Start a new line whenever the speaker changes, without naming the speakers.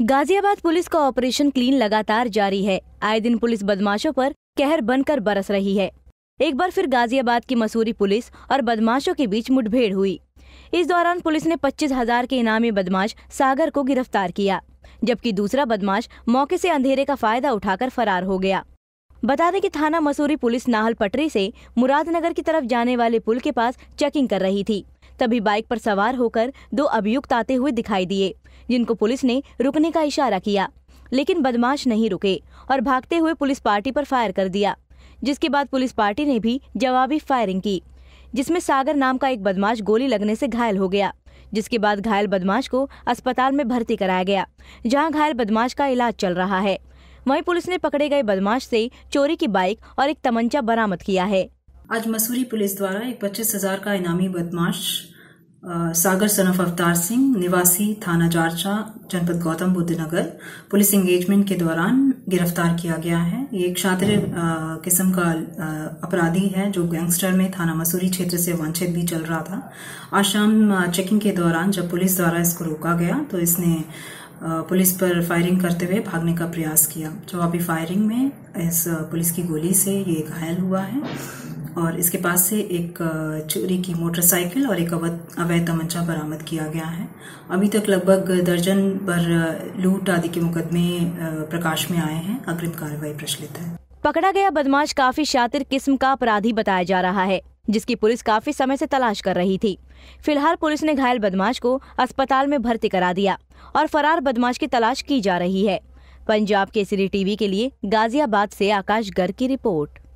Ghaziabad police का operation clean लगातार जारी है आए दिन पुलिस बदमाशों पर कहर बनकर बरस रही है एक बार फिर गाजियाबाद की मसूरी पुलिस और बदमाशों के बीच मुठभेड़ हुई इस दौरान पुलिस ने पच्चीस हजार के इनामी बदमाश सागर को गिरफ्तार किया जबकि दूसरा बदमाश मौके से अंधेरे का फायदा उठाकर फरार हो गया बता दें कि थाना मसूरी पुलिस नाहल पटरी से मुरादनगर की तरफ जाने वाले पुल के पास चेकिंग कर रही थी तभी बाइक पर सवार होकर दो अभियुक्त आते हुए दिखाई दिए जिनको पुलिस ने रुकने का इशारा किया लेकिन बदमाश नहीं रुके और भागते हुए पुलिस पार्टी पर फायर कर दिया जिसके बाद पुलिस पार्टी ने भी जवाबी फायरिंग की जिसमें सागर नाम का एक बदमाश गोली लगने से घायल हो गया जिसके बाद घायल बदमाश को अस्पताल में भर्ती कराया गया जहां घायल बदमाश का इलाज चल रहा है वहीं पुलिस ने पकड़े गए बदमाश से चोरी की बाइक और एक तमंचा बरामद किया है
आज मसूरी पुलिस द्वारा एक पच्चीस हजार का इनामी बदमाश सागर सनफ अवतार सिंह निवासी थाना जारचा जनपद गौतम बुद्ध नगर पुलिस एंगेजमेंट के दौरान गिरफ्तार किया गया है ये एक छात्र किस्म का अपराधी है जो गैंगस्टर में थाना मसूरी क्षेत्र से वांछित भी चल रहा था आज शाम चेकिंग के दौरान जब पुलिस द्वारा इसको रोका गया तो इसने पुलिस पर फायरिंग करते हुए भागने का प्रयास किया जवाबी फायरिंग में इस पुलिस की गोली से ये घायल हुआ है और इसके पास से एक चोरी की मोटरसाइकिल और एक अवैध तमंचा बरामद किया गया है अभी तक लगभग दर्जन पर लूट आदि के मुकदमे प्रकाश में आए हैं अग्रिम कार्रवाई प्रचलित है
पकड़ा गया बदमाश काफी शातिर किस्म का अपराधी बताया जा रहा है जिसकी पुलिस काफी समय से तलाश कर रही थी फिलहाल पुलिस ने घायल बदमाश को अस्पताल में भर्ती करा दिया और फरार बदमाश की तलाश की जा रही है पंजाब के सीरी टीवी के लिए गाजियाबाद से आकाश गर्ग की रिपोर्ट